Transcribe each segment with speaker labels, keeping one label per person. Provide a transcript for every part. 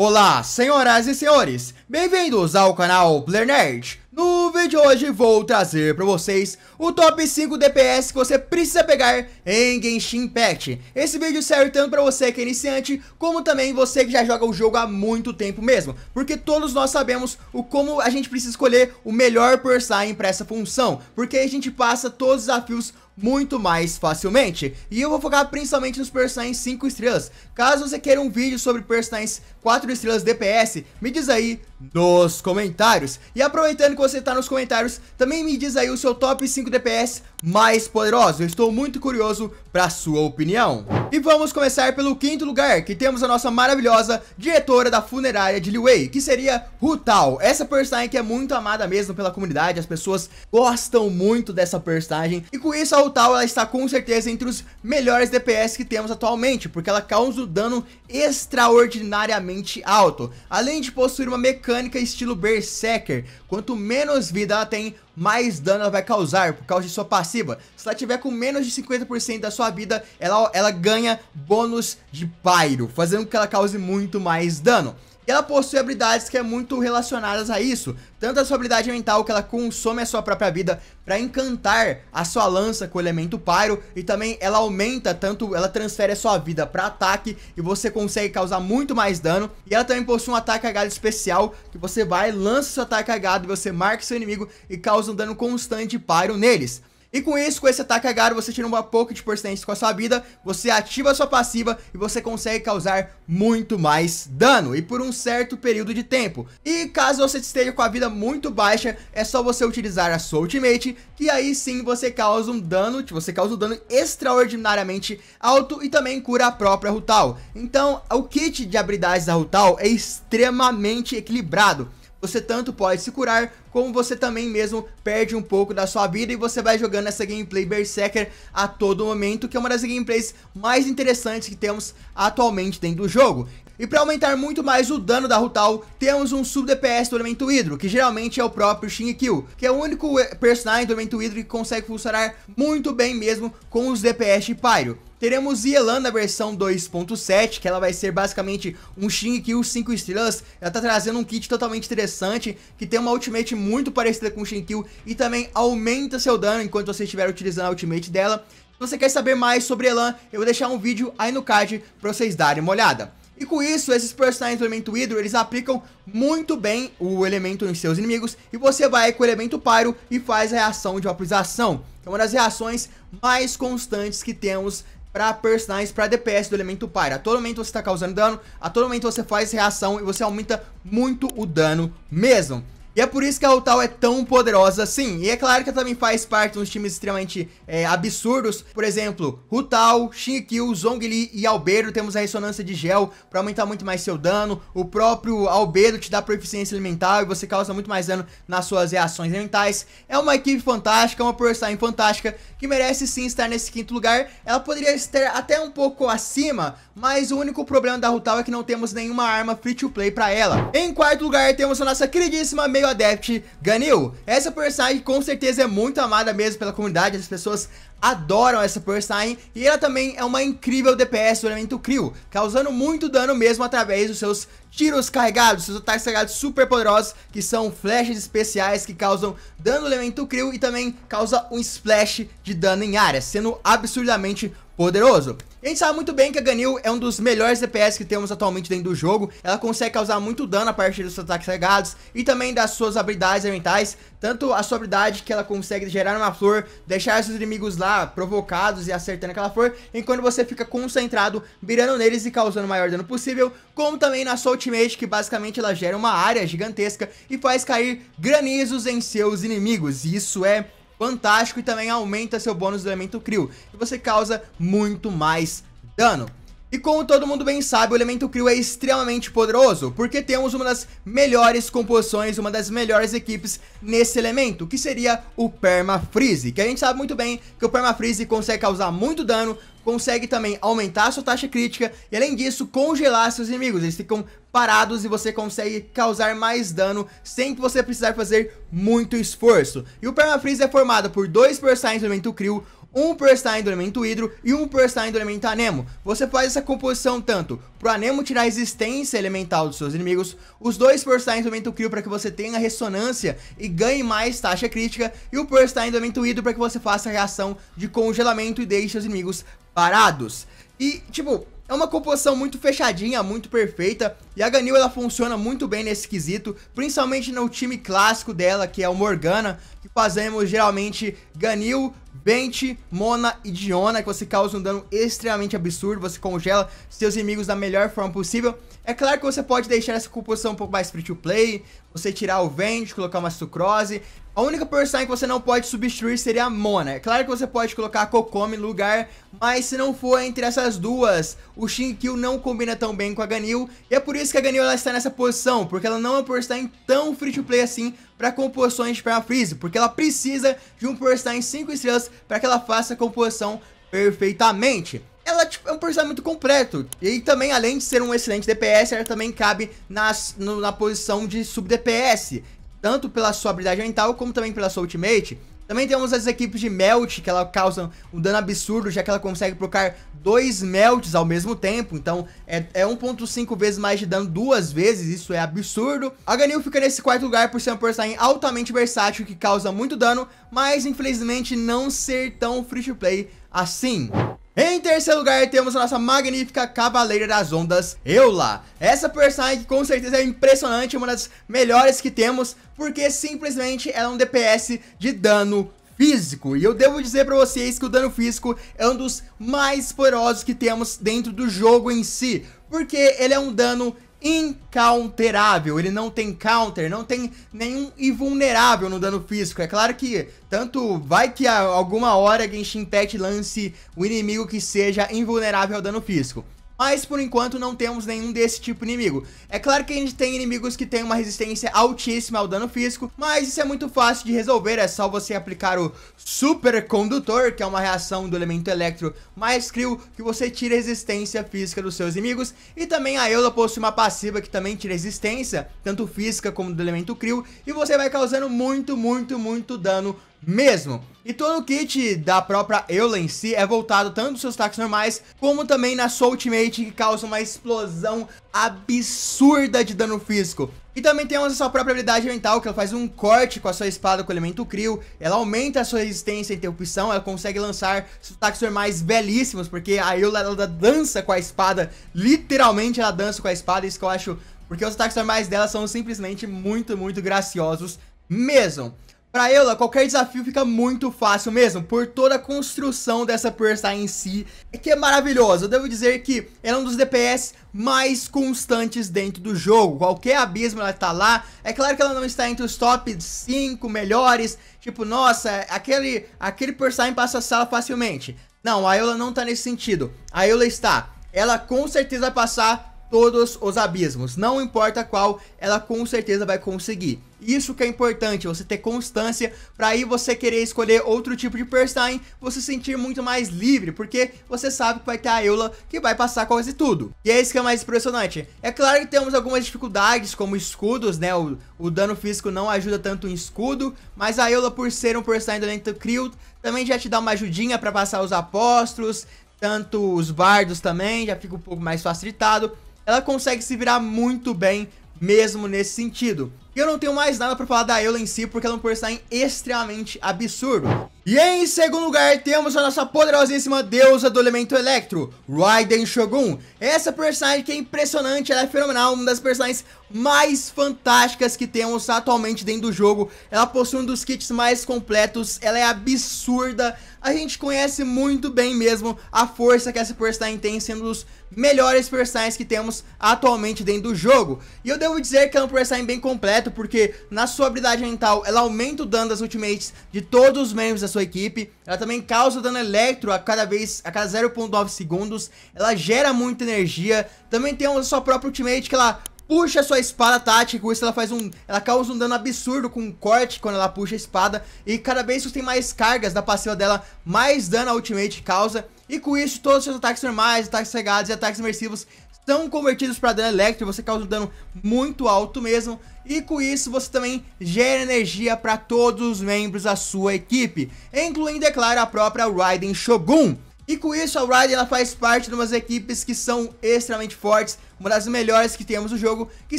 Speaker 1: Olá, senhoras e senhores, bem-vindos ao canal Blair Nerd. No vídeo de hoje vou trazer para vocês o top 5 DPS que você precisa pegar em Genshin Impact. Esse vídeo serve tanto para você que é iniciante, como também você que já joga o jogo há muito tempo mesmo, porque todos nós sabemos o como a gente precisa escolher o melhor personagem para essa função, porque a gente passa todos os desafios muito mais facilmente. E eu vou focar principalmente nos personagens 5 estrelas. Caso você queira um vídeo sobre personagens 4 estrelas DPS, me diz aí nos comentários. E aproveitando que você está nos comentários, também me diz aí o seu top 5 DPS mais poderoso. Eu estou muito curioso para sua opinião. E vamos começar pelo quinto lugar, que temos a nossa maravilhosa diretora da funerária de Liwei, que seria Rutal. Essa personagem que é muito amada mesmo pela comunidade, as pessoas gostam muito dessa personagem. E com isso a Total ela está com certeza entre os melhores DPS que temos atualmente, porque ela causa um dano extraordinariamente alto, além de possuir uma mecânica estilo Berserker, quanto menos vida ela tem, mais dano ela vai causar por causa de sua passiva. Se ela tiver com menos de 50% da sua vida, ela, ela ganha bônus de Pyro, fazendo com que ela cause muito mais dano. E ela possui habilidades que é muito relacionadas a isso, tanto a sua habilidade mental que ela consome a sua própria vida para encantar a sua lança com o elemento pyro e também ela aumenta tanto, ela transfere a sua vida para ataque e você consegue causar muito mais dano. E ela também possui um ataque agado especial que você vai, lança seu ataque agado e você marca seu inimigo e causa um dano constante pyro neles. E com isso, com esse ataque agarro, você tira uma pouco de porcentagem com a sua vida, você ativa a sua passiva e você consegue causar muito mais dano, e por um certo período de tempo. E caso você esteja com a vida muito baixa, é só você utilizar a sua ultimate, que aí sim você causa um dano, você causa um dano extraordinariamente alto e também cura a própria Rutal. Então, o kit de habilidades da Rutal é extremamente equilibrado você tanto pode se curar, como você também mesmo perde um pouco da sua vida e você vai jogando essa gameplay Berserker a todo momento, que é uma das gameplays mais interessantes que temos atualmente dentro do jogo. E para aumentar muito mais o dano da Rutal, temos um sub-DPS do elemento Hidro, que geralmente é o próprio Shinigyu, que é o único eh, personagem do elemento Hidro que consegue funcionar muito bem mesmo com os DPS de Pyro. Teremos Yelan na versão 2.7, que ela vai ser basicamente um Kill 5 estrelas. Ela tá trazendo um kit totalmente interessante, que tem uma ultimate muito parecida com o Kill e também aumenta seu dano enquanto você estiver utilizando a ultimate dela. Se você quer saber mais sobre Elan, eu vou deixar um vídeo aí no card pra vocês darem uma olhada. E com isso, esses personagens do elemento Hidro, eles aplicam muito bem o elemento em seus inimigos, e você vai com o elemento Pyro e faz a reação de vaporização. É uma das reações mais constantes que temos para personagens, para DPS do elemento Pyra. A todo momento você está causando dano, a todo momento você faz reação e você aumenta muito o dano mesmo. E é por isso que a Utal é tão poderosa assim. E é claro que ela também faz parte de uns times extremamente é, absurdos. Por exemplo, Rutal, Shinkyu, Zhongli e Albedo temos a ressonância de gel para aumentar muito mais seu dano. O próprio Albedo te dá proficiência elemental e você causa muito mais dano nas suas reações elementais. É uma equipe fantástica, uma personagem fantástica que merece sim estar nesse quinto lugar. Ela poderia estar até um pouco acima, mas o único problema da Rutal é que não temos nenhuma arma free to play para ela. Em quarto lugar temos a nossa queridíssima meio o Adept Ganil. Essa personagem com certeza é muito amada mesmo pela comunidade, as pessoas adoram essa Perstein e ela também é uma incrível DPS do elemento Crio, causando muito dano mesmo através dos seus tiros carregados, seus ataques carregados super poderosos, que são flechas especiais que causam dano no elemento Crio e também causa um splash de dano em área, sendo absurdamente poderoso. E a gente sabe muito bem que a Ganil é um dos melhores DPS que temos atualmente dentro do jogo. Ela consegue causar muito dano a partir dos seus ataques carregados e também das suas habilidades elementais. Tanto a sobriedade que ela consegue gerar uma flor, deixar seus inimigos lá provocados e acertando aquela flor, enquanto você fica concentrado, mirando neles e causando o maior dano possível, como também na sua ultimate, que basicamente ela gera uma área gigantesca e faz cair granizos em seus inimigos. Isso é fantástico e também aumenta seu bônus do elemento crio, e você causa muito mais dano. E como todo mundo bem sabe, o elemento Crew é extremamente poderoso, porque temos uma das melhores composições, uma das melhores equipes nesse elemento, que seria o Permafreeze, que a gente sabe muito bem que o Permafreeze consegue causar muito dano, consegue também aumentar sua taxa crítica e além disso congelar seus inimigos, eles ficam parados e você consegue causar mais dano sem que você precisar fazer muito esforço. E o Permafreeze é formado por dois personagens do elemento Crew, um por tá estar do elemento hidro e um por tá estar do elemento anemo. Você faz essa composição tanto pro anemo tirar a resistência elemental dos seus inimigos, os dois por tá estar do elemento crio para que você tenha ressonância e ganhe mais taxa crítica, e o por estar do elemento hidro para que você faça a reação de congelamento e deixe seus inimigos parados. E, tipo, é uma composição muito fechadinha, muito perfeita, e a Ganil ela funciona muito bem nesse quesito, principalmente no time clássico dela, que é o Morgana, que fazemos geralmente Ganil, Bente, Mona e Diona, que você causa um dano extremamente absurdo, você congela seus inimigos da melhor forma possível. É claro que você pode deixar essa composição um pouco mais free to play, você tirar o vende, colocar uma sucrose. A única personagem que você não pode substituir seria a Mona. É claro que você pode colocar a Kokomi no lugar, mas se não for entre essas duas, o Shin Kyu não combina tão bem com a Ganil. E é por isso que a Ganil ela está nessa posição, porque ela não é um personagem tão free-to-play assim para composições de Freeze, porque ela precisa de um personagem 5 estrelas para que ela faça a composição perfeitamente ela tipo, é um personagem muito completo. E também, além de ser um excelente DPS, ela também cabe nas, no, na posição de sub-DPS. Tanto pela sua habilidade mental, como também pela sua ultimate. Também temos as equipes de melt, que ela causa um dano absurdo, já que ela consegue procar dois melts ao mesmo tempo. Então, é, é 1.5 vezes mais de dano duas vezes, isso é absurdo. A Ganil fica nesse quarto lugar por ser um personagem altamente versátil, que causa muito dano, mas infelizmente não ser tão free-to-play assim. Em terceiro lugar, temos a nossa magnífica Cavaleira das Ondas, Eula. Essa personagem com certeza é impressionante, uma das melhores que temos, porque simplesmente ela é um DPS de dano físico. E eu devo dizer para vocês que o dano físico é um dos mais poderosos que temos dentro do jogo em si, porque ele é um dano incounterável. Ele não tem counter, não tem nenhum invulnerável no dano físico. É claro que tanto vai que a, alguma hora Genshin Impact lance o inimigo que seja invulnerável ao dano físico. Mas por enquanto não temos nenhum desse tipo de inimigo. É claro que a gente tem inimigos que têm uma resistência altíssima ao dano físico, mas isso é muito fácil de resolver, é só você aplicar o supercondutor, que é uma reação do elemento electro mais crio, que você tira resistência física dos seus inimigos, e também a Eula possui uma passiva que também tira resistência, tanto física como do elemento crio, e você vai causando muito, muito, muito dano mesmo. E todo o kit da própria Eula em si é voltado tanto nos seus ataques normais, como também na sua ultimate, que causa uma explosão absurda de dano físico. E também temos a sua própria habilidade mental, que ela faz um corte com a sua espada com o elemento crio, ela aumenta a sua resistência e interrupção, ela consegue lançar seus ataques normais belíssimos, porque a Eula ela dança com a espada, literalmente ela dança com a espada, isso que eu acho, porque os ataques normais dela são simplesmente muito, muito graciosos mesmo. Pra ela, qualquer desafio fica muito fácil mesmo, por toda a construção dessa personagem em si, é que é maravilhosa. Eu devo dizer que ela é um dos DPS mais constantes dentro do jogo, qualquer abismo ela tá lá. É claro que ela não está entre os top 5 melhores, tipo, nossa, aquele, aquele personagem passa a sala facilmente. Não, a Eula não tá nesse sentido. A Eula está, ela com certeza vai passar todos os abismos, não importa qual, ela com certeza vai conseguir. Isso que é importante, você ter constância para aí você querer escolher outro tipo de personagem, você sentir muito mais livre, porque você sabe que vai ter a Eula que vai passar quase tudo. E é isso que é mais impressionante. É claro que temos algumas dificuldades, como escudos, né? O, o dano físico não ajuda tanto em escudo, mas a Eula, por ser um personagem do Lento Krill, também já te dá uma ajudinha para passar os apóstolos, tanto os bardos também, já fica um pouco mais facilitado ela consegue se virar muito bem mesmo nesse sentido. E eu não tenho mais nada para falar da Eula em si, porque ela é um personagem extremamente absurdo. E em segundo lugar, temos a nossa poderosíssima deusa do elemento Electro, Raiden Shogun. Essa personagem que é impressionante, ela é fenomenal, uma das personagens mais fantásticas que temos atualmente dentro do jogo. Ela possui um dos kits mais completos, ela é absurda. A gente conhece muito bem mesmo a força que essa personagem tem, sendo um dos melhores personagens que temos atualmente dentro do jogo. E eu devo dizer que ela é um personagem bem completo, porque na sua habilidade mental, ela aumenta o dano das ultimates de todos os membros da sua equipe, ela também causa dano eletro a cada vez, a cada 0.9 segundos, ela gera muita energia, também tem a sua própria ultimate que ela puxa sua espada tática, com isso ela faz um, ela causa um dano absurdo com um corte quando ela puxa a espada, e cada vez que tem mais cargas da passiva dela, mais dano a ultimate causa, e com isso, todos os seus ataques normais, ataques cegados e ataques imersivos são convertidos para dano elétrico, você causa um dano muito alto mesmo, e com isso você também gera energia para todos os membros da sua equipe, incluindo, é claro, a própria Raiden Shogun. E com isso, a Raiden ela faz parte de umas equipes que são extremamente fortes, uma das melhores que temos no jogo, que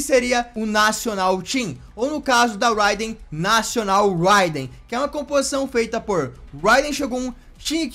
Speaker 1: seria o National Team, ou no caso da Raiden, National Raiden, que é uma composição feita por Raiden Shogun, Shin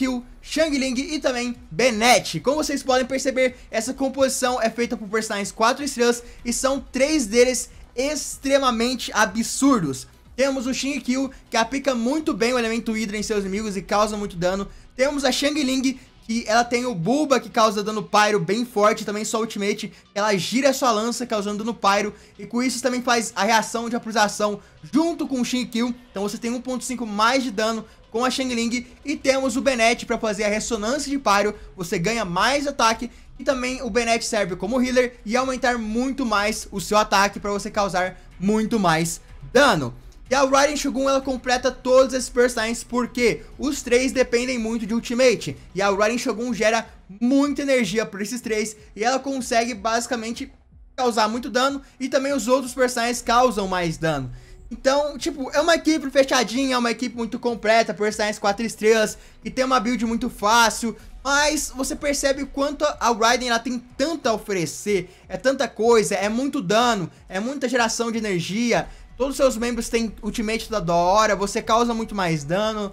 Speaker 1: Shang Ling e também Benet. Como vocês podem perceber, essa composição é feita por personagens 4 estrelas e são três deles extremamente absurdos. Temos o Xing Qiu, que aplica muito bem o elemento Hydra em seus inimigos e causa muito dano. Temos a Shang Ling que ela tem o Bulba que causa dano Pyro bem forte, também sua ultimate, ela gira sua lança causando dano Pyro, e com isso também faz a reação de acusação junto com o Shin Kill, então você tem 1.5 mais de dano com a Ling e temos o Benet para fazer a ressonância de páreo, você ganha mais ataque e também o Benet serve como healer e aumentar muito mais o seu ataque para você causar muito mais dano. E a Raiden Shogun ela completa todos esses personagens porque os três dependem muito de ultimate. E a Raiden Shogun gera muita energia para esses três e ela consegue basicamente causar muito dano e também os outros personagens causam mais dano. Então, tipo, é uma equipe fechadinha, é uma equipe muito completa, por Science 4 estrelas, e tem uma build muito fácil, mas você percebe o quanto a Raiden ela tem tanto a oferecer, é tanta coisa, é muito dano, é muita geração de energia, todos os seus membros têm ultimate toda hora, você causa muito mais dano,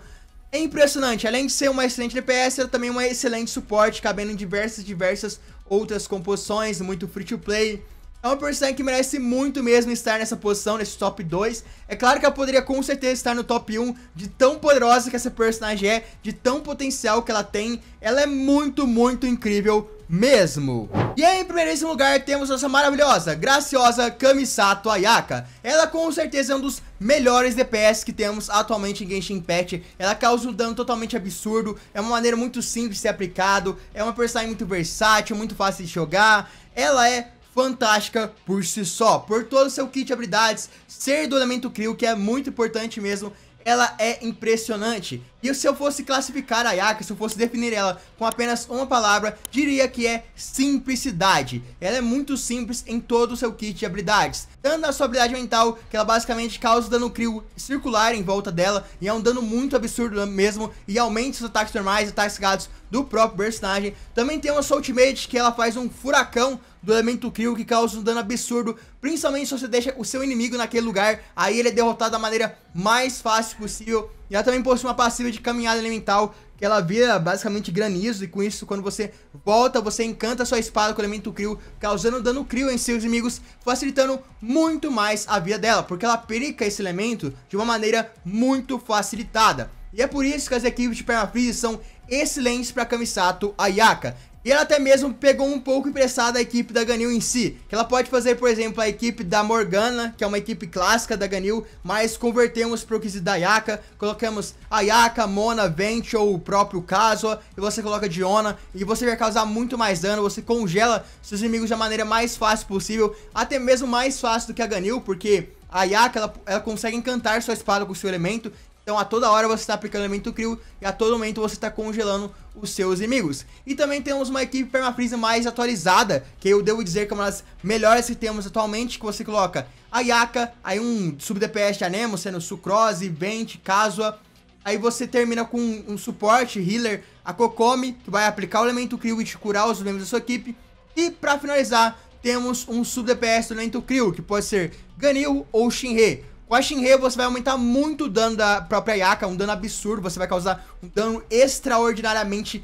Speaker 1: é impressionante, além de ser uma excelente DPS, ela também é um excelente suporte, cabendo em diversas, diversas outras composições, muito free to play, é uma personagem que merece muito mesmo estar nessa posição, nesse top 2. É claro que ela poderia com certeza estar no top 1, de tão poderosa que essa personagem é, de tão potencial que ela tem. Ela é muito, muito incrível mesmo. E aí, em primeiríssimo lugar, temos nossa maravilhosa, graciosa Kamisato Ayaka. Ela com certeza é um dos melhores DPS que temos atualmente em Genshin Impact. Ela causa um dano totalmente absurdo, é uma maneira muito simples de ser aplicado, é uma personagem muito versátil, muito fácil de jogar. Ela é fantástica por si só. Por todo o seu kit de habilidades, ser do elemento crio, que é muito importante mesmo, ela é impressionante. E se eu fosse classificar a Yaka, se eu fosse definir ela com apenas uma palavra, diria que é simplicidade. Ela é muito simples em todo o seu kit de habilidades. Dando a sua habilidade mental, que ela basicamente causa dano crio circular em volta dela, e é um dano muito absurdo mesmo, e aumenta os ataques normais e ataques gatos do próprio personagem. Também tem uma sua ultimate, que ela faz um furacão do elemento crio que causa um dano absurdo, principalmente se você deixa o seu inimigo naquele lugar, aí ele é derrotado da maneira mais fácil possível e ela também possui uma passiva de caminhada elemental, que ela vira basicamente granizo, e com isso, quando você volta, você encanta sua espada com o elemento crio, causando dano crio em seus inimigos, facilitando muito mais a vida dela, porque ela perica esse elemento de uma maneira muito facilitada. E é por isso que as equipes de Permafreeze são excelentes para Kamisato Ayaka. E ela até mesmo pegou um pouco emprestada a equipe da Ganil em si. Que ela pode fazer, por exemplo, a equipe da Morgana, que é uma equipe clássica da Ganil, mas convertemos para o quesito da Ayaka, colocamos Ayaka, Mona, Vente ou o próprio Kazuha, e você coloca Diona, e você vai causar muito mais dano, você congela seus inimigos da maneira mais fácil possível, até mesmo mais fácil do que a Ganil, porque a Yaka, ela, ela, consegue encantar sua espada com seu elemento então a toda hora você está aplicando elemento crio e a todo momento você está congelando os seus inimigos. E também temos uma equipe permafreeze mais atualizada, que eu devo dizer que é uma das melhores que temos atualmente, que você coloca a Yaka, aí um sub-DPS de Anemo, sendo Sucrose, Vent, Kazua, aí você termina com um, suporte, healer, a Kokomi, que vai aplicar o elemento crio e te curar os membros da sua equipe. E para finalizar, temos um sub-DPS do elemento crio, que pode ser Ganil ou Shinrei. Com a Shinrei você vai aumentar muito o dano da própria Yaka, um dano absurdo, você vai causar um dano extraordinariamente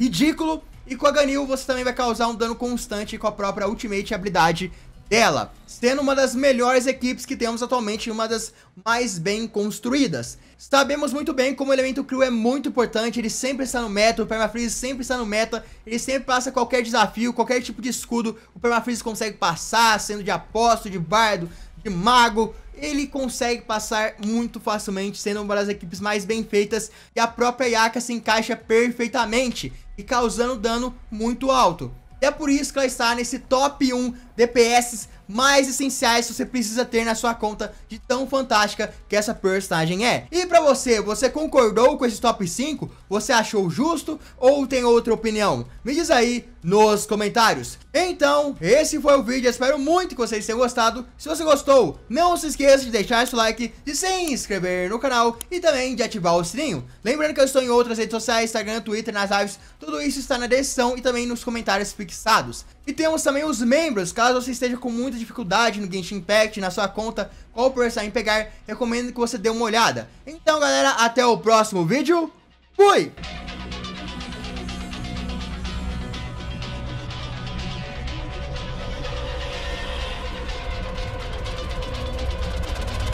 Speaker 1: ridículo. E com a Ganil você também vai causar um dano constante com a própria ultimate habilidade dela, sendo uma das melhores equipes que temos atualmente e uma das mais bem construídas. Sabemos muito bem como o elemento crew é muito importante, ele sempre está no meta, o Permafreeze sempre está no meta, ele sempre passa qualquer desafio, qualquer tipo de escudo, o Permafreeze consegue passar, sendo de aposto, de bardo, de mago, ele consegue passar muito facilmente, sendo uma das equipes mais bem feitas, e a própria Yaka se encaixa perfeitamente, e causando dano muito alto. E é por isso que ela está nesse top 1 DPS mais essenciais que você precisa ter na sua conta de tão fantástica que essa personagem é. E pra você, você concordou com esse top 5? Você achou justo ou tem outra opinião? Me diz aí nos comentários. Então, esse foi o vídeo, espero muito que vocês tenham gostado. Se você gostou, não se esqueça de deixar seu like, de se inscrever no canal e também de ativar o sininho. Lembrando que eu estou em outras redes sociais, Instagram, Twitter, nas lives, tudo isso está na descrição e também nos comentários fixados. E temos também os membros, caso você esteja com muita dificuldade no Genshin Impact, na sua conta, qual pensar em pegar, recomendo que você dê uma olhada. Então galera, até o próximo vídeo, fui!